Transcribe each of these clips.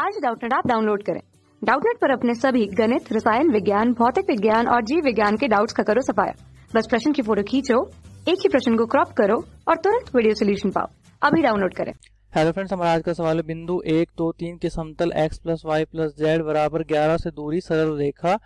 आज डाउटनेट आप डाउनलोड करें डाउटनेट पर अपने सभी गणित रसायन विज्ञान भौतिक विज्ञान और जीव विज्ञान के डाउट्स का करो सफाया बस प्रश्न की फोटो खींचो एक ही प्रश्न को क्रॉप करो और तुरंत वीडियो सोल्यूशन पाओ अभी डाउनलोड करें हेलो फ्रेंड्स हमारा आज का सवाल है बिंदु एक दो तो, तीन के समतल X plus Y plus Z बराबर ग्यारह से दूरी सरल रेखा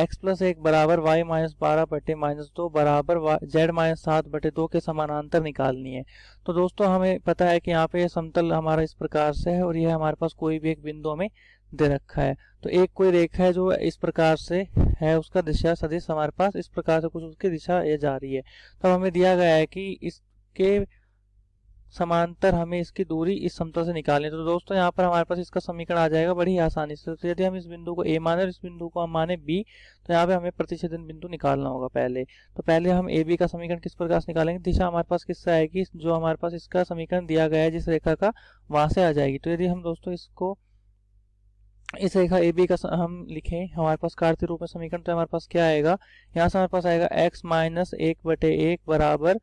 एक्स प्लस एक बराबर वाई माइनस बारह बटे माइनस दो बराबर जेड माइनस सात बटे दो के समानांतर निकालनी है तो दोस्तों हमें पता है कि यहाँ पे समतल हमारा इस प्रकार से है और यह हमारे पास कोई भी एक बिंदु हमें दे रखा है तो एक कोई रेखा है जो इस प्रकार से है उसका दिशा सदिश हमारे पास इस प्रकार से कुछ उसकी दिशा ये जा रही है तब तो हमें दिया गया है कि इसके समांतर हमें इसकी दूरी इस समतल से निकालनी तो दोस्तों यहाँ पर हमारे पास इसका समीकरण आ जाएगा बड़ी आसानी से तो यदि हम इस बिंदु को ए माने और इस बिंदु को हम माने बी तो यहाँ पे हमें प्रतिच्छेदन बिंदु निकालना होगा पहले तो पहले हम ए बी का समीकरण किस प्रकार से निकालेंगे दिशा हमारे पास किससे आएगी जो हमारे पास इसका समीकरण दिया गया है जिस रेखा का वहां से आ जाएगी तो यदि हम दोस्तों इसको इस रेखा ए बी का हम लिखें हमारे पास कार्तिक रूप में समीकरण तो हमारे पास क्या आएगा यहाँ से हमारे पास आएगा एक्स माइनस एक बटे एक बराबर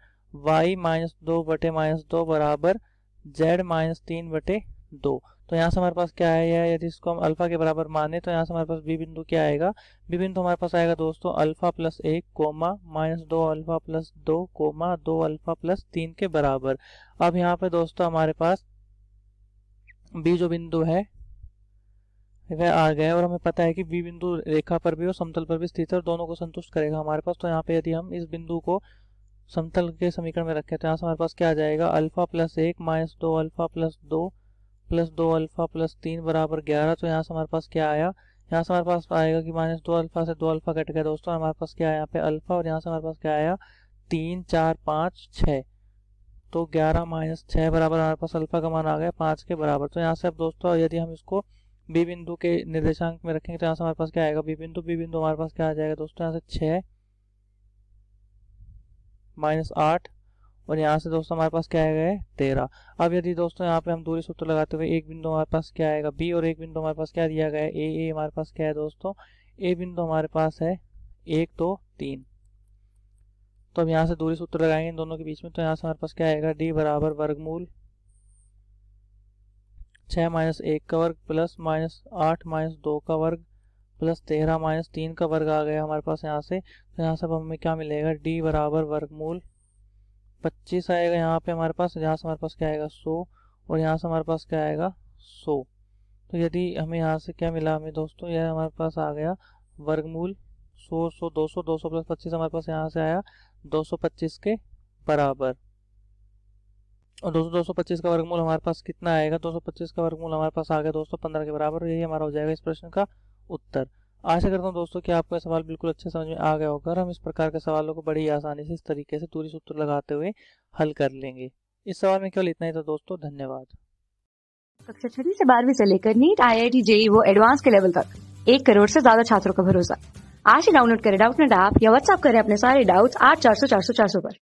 वाई माइनस दो बटे माइनस दो बराबर जेड माइनस तीन बटे दो तो यहाँ से हमारे पास क्या है यह यदि इसको हम अल्फा के बराबर माने तो यहाँ से हमारे पास बी बिंदु क्या आएगा बी बिंदु हमारे पास आएगा दोस्तों अल्फा प्लस एक कोमा माइनस दो अल्फा प्लस दो कोमा दो अल्फा प्लस तीन के बराबर अब यहाँ पे दोस्तों हमारे पास बी जो बिंदु है वह आ गया और हमें पता है कि बी बिंदु रेखा पर भी और समतल पर भी स्थित है और दोनों को संतुष्ट करेगा हमारे पास तो यहाँ पे यदि हम इस बिंदु को समतल के समीकरण में रखे तो यहाँ से हमारे पास क्या आ जाएगा अल्फा प्लस एक माइनस दो अल्फा प्लस दो प्लस दो अल्फा प्लस तीन बराबर ग्यारह तो यहाँ से हमारे पास क्या आया यहाँ से हमारे पास आएगा कि माइनस दो अल्फा से दो अल्फा कट गया दोस्तों हमारे पास क्या है यहाँ पे अल्फा और यहाँ से हमारे पास क्या आया तीन चार पाँच छः तो ग्यारह माइनस छः बराबर हमारे पास अल्फा का मान आ गया पाँच के बराबर तो यहाँ से अब दोस्तों यदि हम इसको बी बिंदु के निर्देशांक में रखेंगे तो यहाँ से हमारे पास क्या आएगा बी बिंदु बी बिंदु हमारे पास क्या आ जाएगा दोस्तों यहाँ से छः माइनस आठ और यहाँ से दोस्तों हमारे पास क्या आएगा है तेरह अब यदि दोस्तों यहाँ पे हम दूरी सूत्र लगाते हुए एक बिंदु हमारे पास क्या आएगा बी और एक बिंदु हमारे पास क्या दिया गया है ए ए हमारे पास क्या है दोस्तों ए बिंदु हमारे पास है एक दो तीन तो अब यहाँ से दूरी सूत्र लगाएंगे इन दोनों के बीच में तो यहाँ से हमारे पास क्या आएगा डी बराबर वर्गमूल छः माइनस एक का वर्ग प्लस माइनस आठ माइनस दो का वर्ग प्लस तेरह माइनस तीन का वर्ग आ गया हमारे पास यहाँ से तो यहाँ से अब हमें क्या मिलेगा डी बराबर वर्गमूल पच्चीस आएगा यहाँ पे हमारे पास यहाँ से हमारे पास क्या आएगा सौ और यहाँ से हमारे पास क्या आएगा सौ तो यदि हमें यहाँ से क्या मिला हमें दोस्तों यह हमारे पास आ गया वर्गमूल सौ सौ दो सौ दो सौ प्लस पच्चीस हमारे पास यहाँ से आया दो सौ पच्चीस के बराबर और दोस्तों दो सौ पच्चीस का वर्गमूल हमारे पास कितना आएगा दो सौ पच्चीस का वर्गमूल हमारे पास आ गया दोस्तों पंद्रह के बराबर यही हमारा हो जाएगा इस प्रश्न का उत्तर आशा करता हूँ दोस्तों कि आपको सवाल बिल्कुल अच्छे समझ में आ गया होगा और हम इस प्रकार के सवालों को बड़ी आसानी से इस तरीके से दूरी सूत्र लगाते हुए हल कर लेंगे इस सवाल में केवल इतना ही था दोस्तों धन्यवाद कक्षा छठी से बारहवीं से लेकर नीट आई आई टी जेई वो एडवांस के लेवल तक एक करोड़ से ज्यादा छात्रों का भरोसा आज ही डाउनलोड करें डाउट नेट ऐप या व्हाट्सअप करें अपने सारे डाउट्स आठ चार सौ चार सौ चार सौ पर